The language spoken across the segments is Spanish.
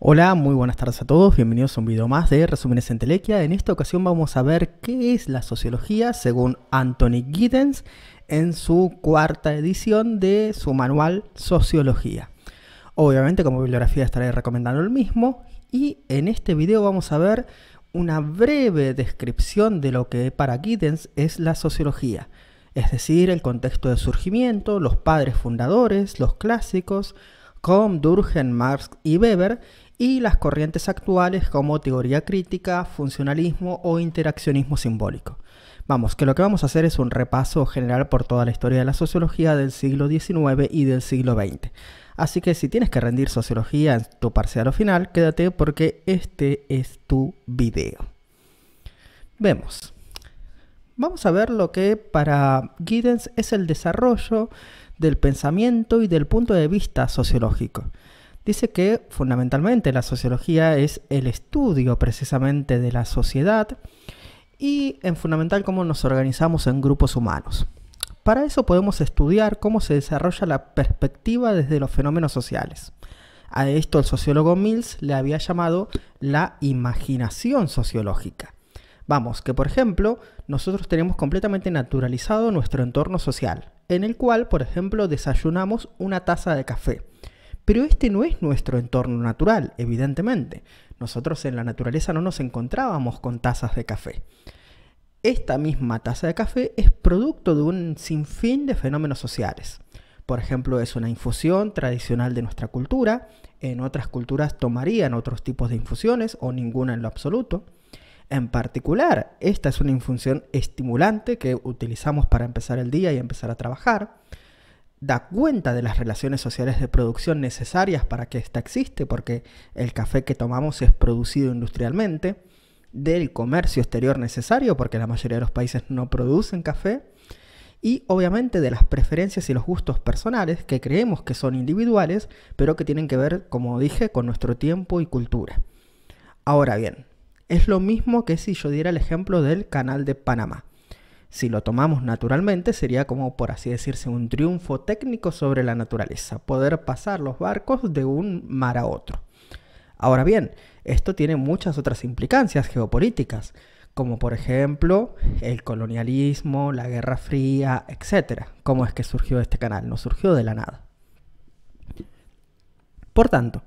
Hola, muy buenas tardes a todos, bienvenidos a un video más de Resúmenes en Telequia. En esta ocasión vamos a ver qué es la sociología según Anthony Giddens en su cuarta edición de su manual Sociología. Obviamente como bibliografía estaré recomendando el mismo y en este video vamos a ver una breve descripción de lo que para Giddens es la sociología, es decir, el contexto de surgimiento, los padres fundadores, los clásicos, como Durgen, Marx y Weber, y las corrientes actuales como teoría crítica, funcionalismo o interaccionismo simbólico. Vamos, que lo que vamos a hacer es un repaso general por toda la historia de la sociología del siglo XIX y del siglo XX. Así que si tienes que rendir sociología en tu parcial o final, quédate porque este es tu video. Vemos. Vamos a ver lo que para Giddens es el desarrollo del pensamiento y del punto de vista sociológico dice que fundamentalmente la sociología es el estudio precisamente de la sociedad y en fundamental cómo nos organizamos en grupos humanos. Para eso podemos estudiar cómo se desarrolla la perspectiva desde los fenómenos sociales. A esto el sociólogo Mills le había llamado la imaginación sociológica. Vamos, que por ejemplo, nosotros tenemos completamente naturalizado nuestro entorno social, en el cual, por ejemplo, desayunamos una taza de café. Pero este no es nuestro entorno natural, evidentemente. Nosotros en la naturaleza no nos encontrábamos con tazas de café. Esta misma taza de café es producto de un sinfín de fenómenos sociales. Por ejemplo, es una infusión tradicional de nuestra cultura. En otras culturas tomarían otros tipos de infusiones o ninguna en lo absoluto. En particular, esta es una infusión estimulante que utilizamos para empezar el día y empezar a trabajar da cuenta de las relaciones sociales de producción necesarias para que ésta existe, porque el café que tomamos es producido industrialmente, del comercio exterior necesario, porque la mayoría de los países no producen café, y obviamente de las preferencias y los gustos personales que creemos que son individuales, pero que tienen que ver, como dije, con nuestro tiempo y cultura. Ahora bien, es lo mismo que si yo diera el ejemplo del canal de Panamá. Si lo tomamos naturalmente, sería como, por así decirse, un triunfo técnico sobre la naturaleza, poder pasar los barcos de un mar a otro. Ahora bien, esto tiene muchas otras implicancias geopolíticas, como por ejemplo el colonialismo, la Guerra Fría, etc. ¿Cómo es que surgió este canal? No surgió de la nada. Por tanto,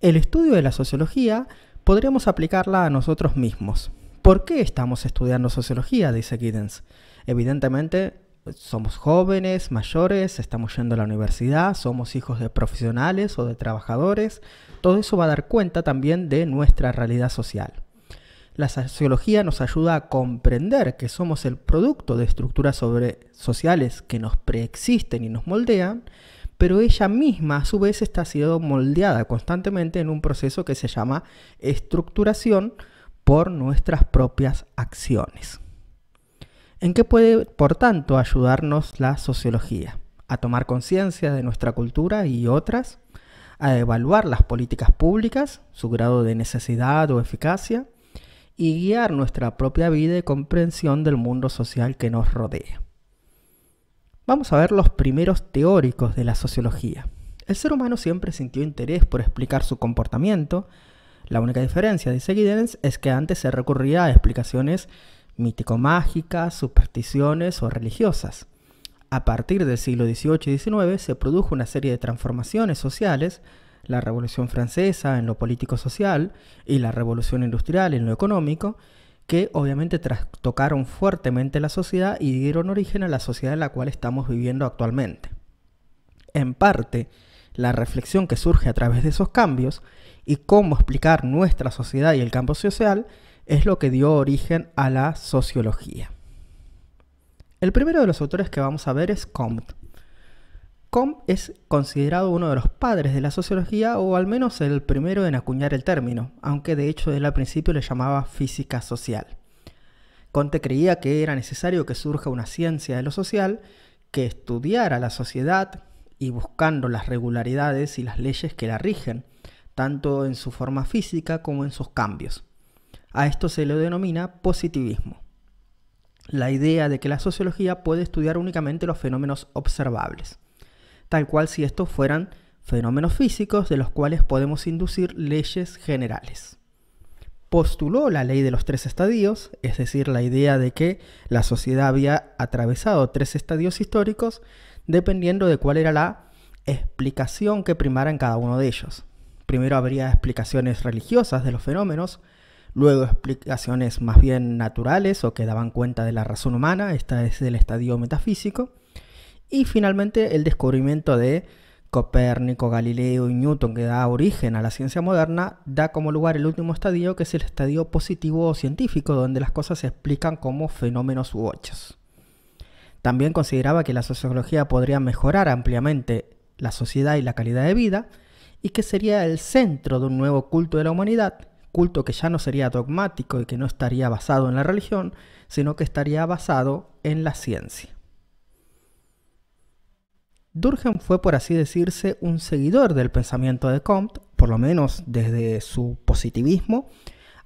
el estudio de la sociología podríamos aplicarla a nosotros mismos. ¿Por qué estamos estudiando sociología? Dice Giddens. Evidentemente, somos jóvenes, mayores, estamos yendo a la universidad, somos hijos de profesionales o de trabajadores. Todo eso va a dar cuenta también de nuestra realidad social. La sociología nos ayuda a comprender que somos el producto de estructuras sociales que nos preexisten y nos moldean, pero ella misma a su vez está siendo moldeada constantemente en un proceso que se llama estructuración, por nuestras propias acciones. ¿En qué puede, por tanto, ayudarnos la sociología? A tomar conciencia de nuestra cultura y otras, a evaluar las políticas públicas, su grado de necesidad o eficacia, y guiar nuestra propia vida y comprensión del mundo social que nos rodea. Vamos a ver los primeros teóricos de la sociología. El ser humano siempre sintió interés por explicar su comportamiento, la única diferencia, dice Giddens, es que antes se recurría a explicaciones mítico-mágicas, supersticiones o religiosas. A partir del siglo XVIII y XIX se produjo una serie de transformaciones sociales, la Revolución Francesa en lo político-social y la Revolución Industrial en lo económico, que obviamente trastocaron fuertemente la sociedad y dieron origen a la sociedad en la cual estamos viviendo actualmente. En parte, la reflexión que surge a través de esos cambios y cómo explicar nuestra sociedad y el campo social es lo que dio origen a la sociología. El primero de los autores que vamos a ver es Comte. Comte es considerado uno de los padres de la sociología o al menos el primero en acuñar el término, aunque de hecho él al principio le llamaba física social. Comte creía que era necesario que surja una ciencia de lo social que estudiara la sociedad, y buscando las regularidades y las leyes que la rigen, tanto en su forma física como en sus cambios. A esto se le denomina positivismo. La idea de que la sociología puede estudiar únicamente los fenómenos observables, tal cual si estos fueran fenómenos físicos de los cuales podemos inducir leyes generales. Postuló la ley de los tres estadios, es decir, la idea de que la sociedad había atravesado tres estadios históricos dependiendo de cuál era la explicación que primara en cada uno de ellos. Primero habría explicaciones religiosas de los fenómenos, luego explicaciones más bien naturales o que daban cuenta de la razón humana, esta es el estadio metafísico, y finalmente el descubrimiento de Copérnico, Galileo y Newton que da origen a la ciencia moderna, da como lugar el último estadio que es el estadio positivo o científico, donde las cosas se explican como fenómenos u hechos. También consideraba que la sociología podría mejorar ampliamente la sociedad y la calidad de vida, y que sería el centro de un nuevo culto de la humanidad, culto que ya no sería dogmático y que no estaría basado en la religión, sino que estaría basado en la ciencia. Durkheim fue, por así decirse, un seguidor del pensamiento de Comte, por lo menos desde su positivismo,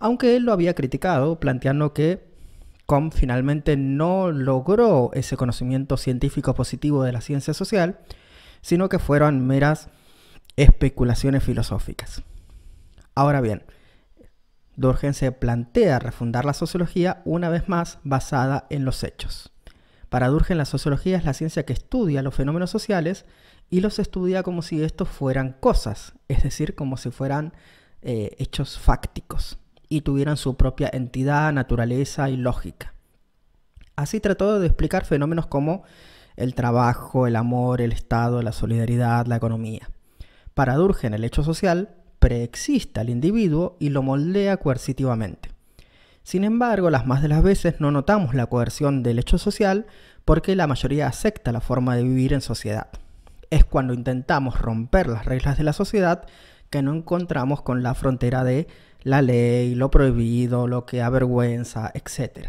aunque él lo había criticado, planteando que Com finalmente no logró ese conocimiento científico positivo de la ciencia social, sino que fueron meras especulaciones filosóficas. Ahora bien, Durgen se plantea refundar la sociología una vez más basada en los hechos. Para Durgen la sociología es la ciencia que estudia los fenómenos sociales y los estudia como si estos fueran cosas, es decir, como si fueran eh, hechos fácticos y tuvieran su propia entidad, naturaleza y lógica. Así trató de explicar fenómenos como el trabajo, el amor, el Estado, la solidaridad, la economía. Para Durgen, el hecho social preexiste al individuo y lo moldea coercitivamente. Sin embargo, las más de las veces no notamos la coerción del hecho social porque la mayoría acepta la forma de vivir en sociedad. Es cuando intentamos romper las reglas de la sociedad que no encontramos con la frontera de la ley, lo prohibido, lo que avergüenza, etc.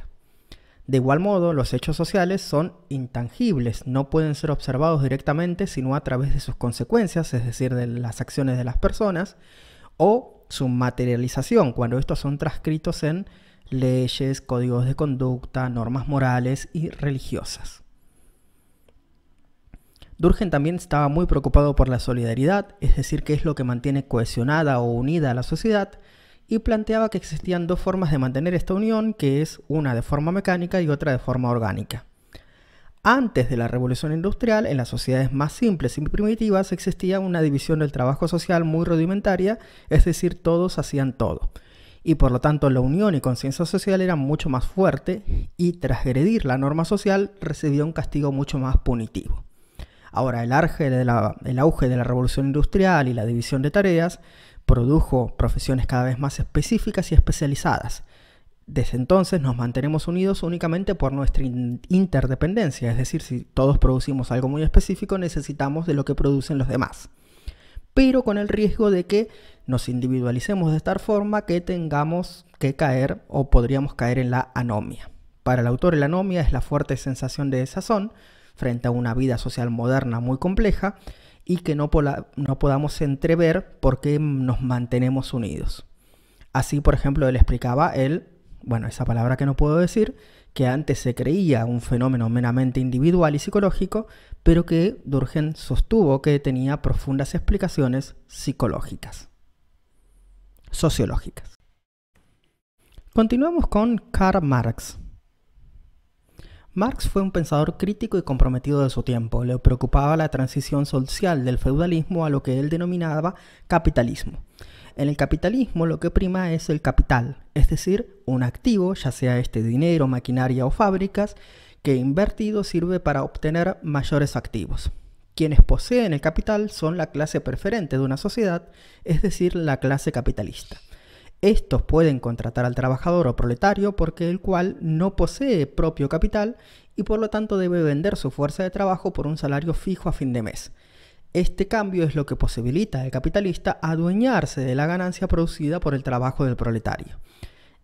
De igual modo, los hechos sociales son intangibles, no pueden ser observados directamente sino a través de sus consecuencias, es decir, de las acciones de las personas, o su materialización, cuando estos son transcritos en leyes, códigos de conducta, normas morales y religiosas. Durgen también estaba muy preocupado por la solidaridad, es decir, qué es lo que mantiene cohesionada o unida a la sociedad, y planteaba que existían dos formas de mantener esta unión, que es una de forma mecánica y otra de forma orgánica. Antes de la revolución industrial, en las sociedades más simples y primitivas existía una división del trabajo social muy rudimentaria, es decir, todos hacían todo. Y por lo tanto la unión y conciencia social eran mucho más fuerte y trasgredir la norma social recibía un castigo mucho más punitivo. Ahora, el auge de la revolución industrial y la división de tareas produjo profesiones cada vez más específicas y especializadas. Desde entonces nos mantenemos unidos únicamente por nuestra interdependencia, es decir, si todos producimos algo muy específico necesitamos de lo que producen los demás, pero con el riesgo de que nos individualicemos de tal forma que tengamos que caer o podríamos caer en la anomia. Para el autor, la anomia es la fuerte sensación de desazón frente a una vida social moderna muy compleja y que no, podamos entrever por qué nos mantenemos unidos. Así, por ejemplo, él explicaba él bueno, esa palabra que no puedo decir, que antes se creía un fenómeno meramente individual y psicológico, pero que Durgen sostuvo que tenía profundas explicaciones psicológicas, sociológicas. Continuamos con Karl Marx. Marx fue un pensador crítico y comprometido de su tiempo. Le preocupaba la transición social del feudalismo a lo que él denominaba capitalismo. En el capitalismo lo que prima es el capital, es decir, un activo, ya sea este dinero, maquinaria o fábricas, que invertido sirve para obtener mayores activos. Quienes poseen el capital son la clase preferente de una sociedad, es decir, la clase capitalista. Estos pueden contratar al trabajador o proletario porque el cual no posee propio capital y por lo tanto debe vender su fuerza de trabajo por un salario fijo a fin de mes. Este cambio es lo que posibilita al capitalista adueñarse de la ganancia producida por el trabajo del proletario.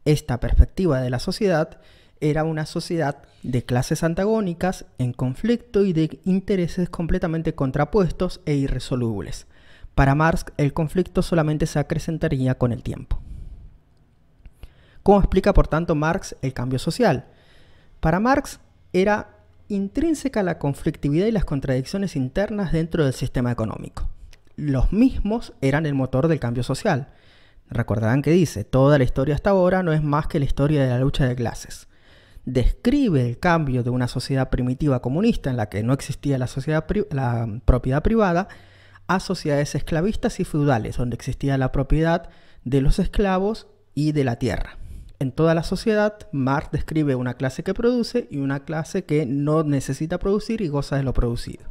Esta perspectiva de la sociedad era una sociedad de clases antagónicas, en conflicto y de intereses completamente contrapuestos e irresolubles. Para Marx, el conflicto solamente se acrecentaría con el tiempo. ¿Cómo explica, por tanto, Marx el cambio social? Para Marx era intrínseca la conflictividad y las contradicciones internas dentro del sistema económico. Los mismos eran el motor del cambio social. Recordarán que dice, toda la historia hasta ahora no es más que la historia de la lucha de clases. Describe el cambio de una sociedad primitiva comunista en la que no existía la, propiedad privada a sociedades esclavistas y feudales, donde existía la propiedad de los esclavos y de la tierra. En toda la sociedad, Marx describe una clase que produce y una clase que no necesita producir y goza de lo producido.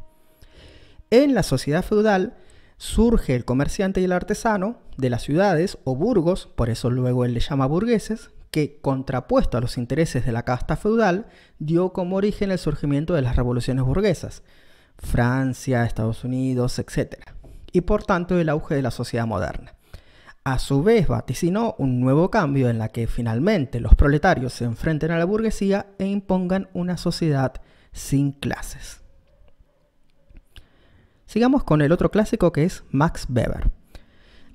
En la sociedad feudal surge el comerciante y el artesano de las ciudades o burgos, por eso luego él le llama burgueses, que contrapuesto a los intereses de la casta feudal, dio como origen el surgimiento de las revoluciones burguesas, Francia, Estados Unidos, etc. Y por tanto el auge de la sociedad moderna. A su vez, vaticinó un nuevo cambio en la que finalmente los proletarios se enfrenten a la burguesía e impongan una sociedad sin clases. Sigamos con el otro clásico que es Max Weber.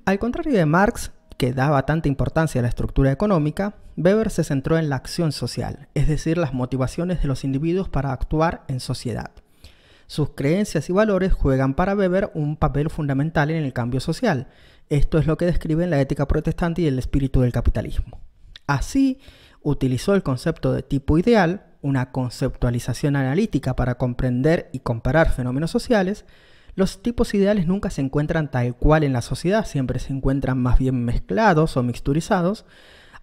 Al contrario de Marx, que daba tanta importancia a la estructura económica, Weber se centró en la acción social, es decir, las motivaciones de los individuos para actuar en sociedad. Sus creencias y valores juegan para Weber un papel fundamental en el cambio social, esto es lo que describen la ética protestante y el espíritu del capitalismo. Así, utilizó el concepto de tipo ideal, una conceptualización analítica para comprender y comparar fenómenos sociales, los tipos ideales nunca se encuentran tal cual en la sociedad, siempre se encuentran más bien mezclados o mixturizados,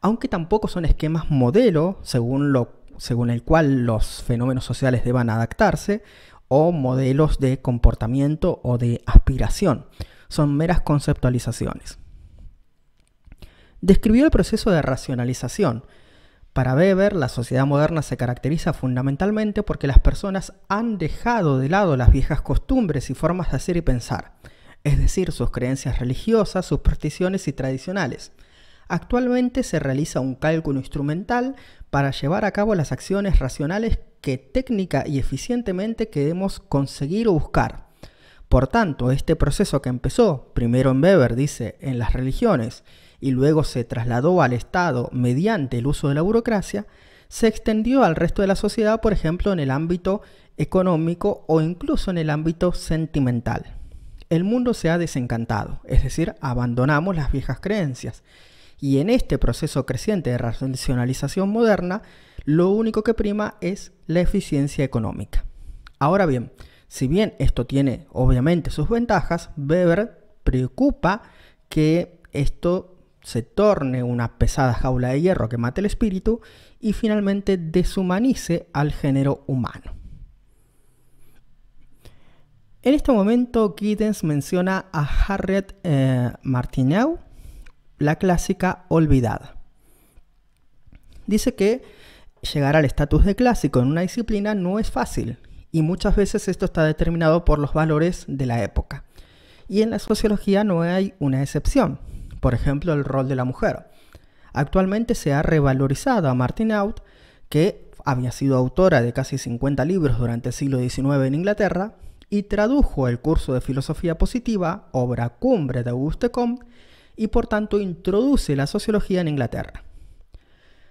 aunque tampoco son esquemas modelo según, según el cual los fenómenos sociales deban adaptarse, o modelos de comportamiento o de aspiración son meras conceptualizaciones. Describió el proceso de racionalización. Para Weber, la sociedad moderna se caracteriza fundamentalmente porque las personas han dejado de lado las viejas costumbres y formas de hacer y pensar, es decir, sus creencias religiosas, supersticiones y tradicionales. Actualmente se realiza un cálculo instrumental para llevar a cabo las acciones racionales que técnica y eficientemente queremos conseguir o buscar. Por tanto, este proceso que empezó, primero en Weber, dice, en las religiones, y luego se trasladó al Estado mediante el uso de la burocracia, se extendió al resto de la sociedad, por ejemplo, en el ámbito económico o incluso en el ámbito sentimental. El mundo se ha desencantado, es decir, abandonamos las viejas creencias. Y en este proceso creciente de racionalización moderna, lo único que prima es la eficiencia económica. Ahora bien, si bien esto tiene obviamente sus ventajas, Weber preocupa que esto se torne una pesada jaula de hierro que mate el espíritu y finalmente deshumanice al género humano. En este momento, Giddens menciona a Harriet eh, Martineau, la clásica olvidada. Dice que llegar al estatus de clásico en una disciplina no es fácil y muchas veces esto está determinado por los valores de la época. Y en la sociología no hay una excepción, por ejemplo el rol de la mujer. Actualmente se ha revalorizado a Martin Out, que había sido autora de casi 50 libros durante el siglo XIX en Inglaterra, y tradujo el curso de filosofía positiva, obra cumbre de Auguste Comte, y por tanto introduce la sociología en Inglaterra.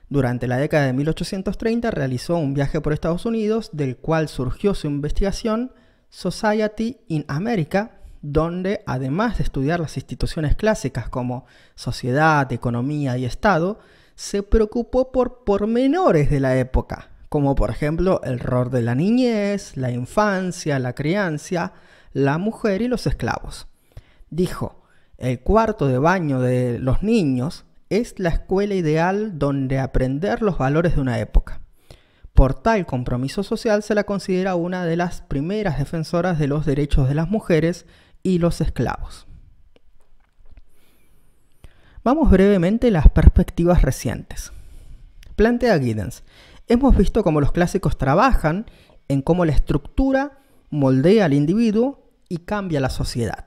Durante la década de 1830 realizó un viaje por Estados Unidos del cual surgió su investigación Society in America, donde además de estudiar las instituciones clásicas como sociedad, economía y Estado, se preocupó por pormenores de la época, como por ejemplo el rol de la niñez, la infancia, la crianza, la mujer y los esclavos. Dijo, el cuarto de baño de los niños es la escuela ideal donde aprender los valores de una época. Por tal compromiso social se la considera una de las primeras defensoras de los derechos de las mujeres y los esclavos. Vamos brevemente a las perspectivas recientes. Plantea Giddens. Hemos visto cómo los clásicos trabajan en cómo la estructura moldea al individuo y cambia la sociedad.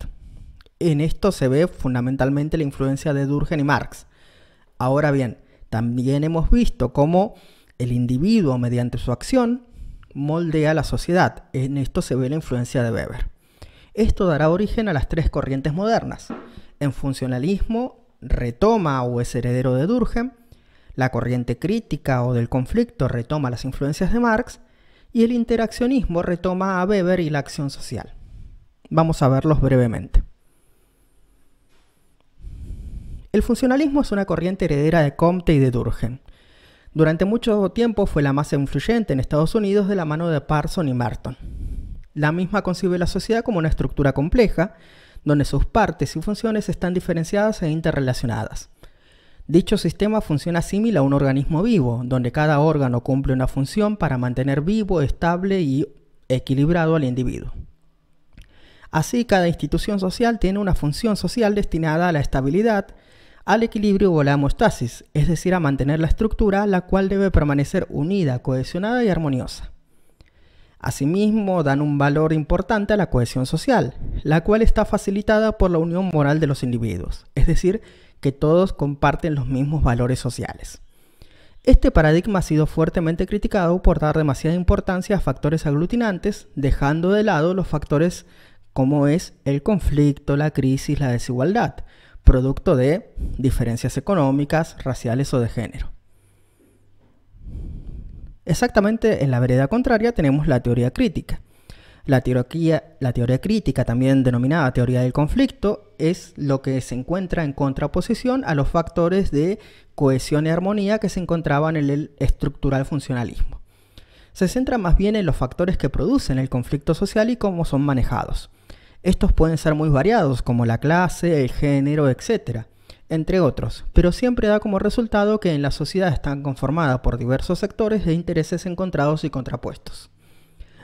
En esto se ve fundamentalmente la influencia de Durgen y Marx, Ahora bien, también hemos visto cómo el individuo mediante su acción moldea la sociedad. En esto se ve la influencia de Weber. Esto dará origen a las tres corrientes modernas. En funcionalismo retoma o es heredero de Durkheim, la corriente crítica o del conflicto retoma las influencias de Marx y el interaccionismo retoma a Weber y la acción social. Vamos a verlos brevemente. El funcionalismo es una corriente heredera de Comte y de Durgen, Durante mucho tiempo fue la más influyente en Estados Unidos de la mano de Parson y Merton. La misma concibe la sociedad como una estructura compleja, donde sus partes y funciones están diferenciadas e interrelacionadas. Dicho sistema funciona similar a un organismo vivo, donde cada órgano cumple una función para mantener vivo, estable y equilibrado al individuo. Así, cada institución social tiene una función social destinada a la estabilidad, al equilibrio o la hemostasis, es decir, a mantener la estructura, la cual debe permanecer unida, cohesionada y armoniosa. Asimismo, dan un valor importante a la cohesión social, la cual está facilitada por la unión moral de los individuos, es decir, que todos comparten los mismos valores sociales. Este paradigma ha sido fuertemente criticado por dar demasiada importancia a factores aglutinantes, dejando de lado los factores como es el conflicto, la crisis, la desigualdad, producto de diferencias económicas, raciales o de género. Exactamente en la vereda contraria tenemos la teoría crítica. La teoría, la teoría, crítica, también denominada teoría del conflicto, es lo que se encuentra en contraposición a los factores de cohesión y armonía que se encontraban en el estructural funcionalismo. Se centra más bien en los factores que producen el conflicto social y cómo son manejados. Estos pueden ser muy variados, como la clase, el género, etc., entre otros, pero siempre da como resultado que en la sociedad están conformadas por diversos sectores de intereses encontrados y contrapuestos.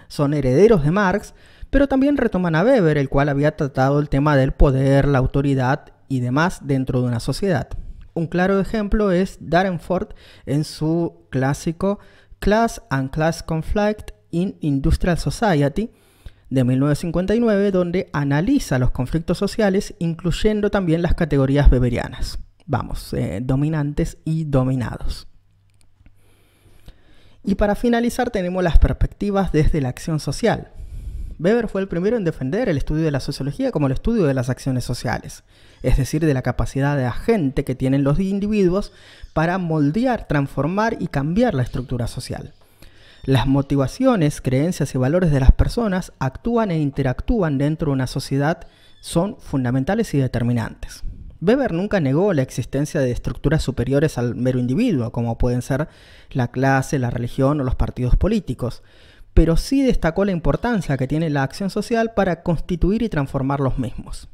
Son herederos de Marx, pero también retoman a Weber, el cual había tratado el tema del poder, la autoridad y demás dentro de una sociedad. Un claro ejemplo es Ford en su clásico Class and Class Conflict in Industrial Society, de 1959, donde analiza los conflictos sociales, incluyendo también las categorías beberianas, vamos, eh, dominantes y dominados. Y para finalizar tenemos las perspectivas desde la acción social. Weber fue el primero en defender el estudio de la sociología como el estudio de las acciones sociales, es decir, de la capacidad de agente que tienen los individuos para moldear, transformar y cambiar la estructura social. Las motivaciones, creencias y valores de las personas actúan e interactúan dentro de una sociedad son fundamentales y determinantes. Weber nunca negó la existencia de estructuras superiores al mero individuo, como pueden ser la clase, la religión o los partidos políticos, pero sí destacó la importancia que tiene la acción social para constituir y transformar los mismos.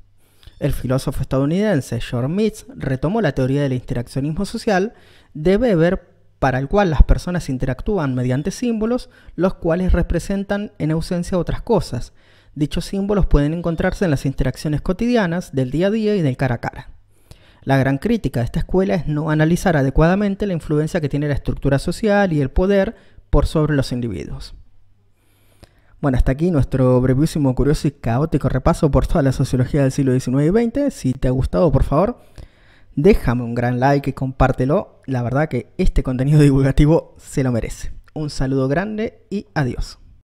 El filósofo estadounidense George Mitz retomó la teoría del interaccionismo social de Weber para el cual las personas interactúan mediante símbolos, los cuales representan en ausencia otras cosas. Dichos símbolos pueden encontrarse en las interacciones cotidianas, del día a día y del cara a cara. La gran crítica de esta escuela es no analizar adecuadamente la influencia que tiene la estructura social y el poder por sobre los individuos. Bueno, hasta aquí nuestro brevísimo, curioso y caótico repaso por toda la sociología del siglo XIX y XX. Si te ha gustado, por favor, Déjame un gran like y compártelo. La verdad que este contenido divulgativo se lo merece. Un saludo grande y adiós.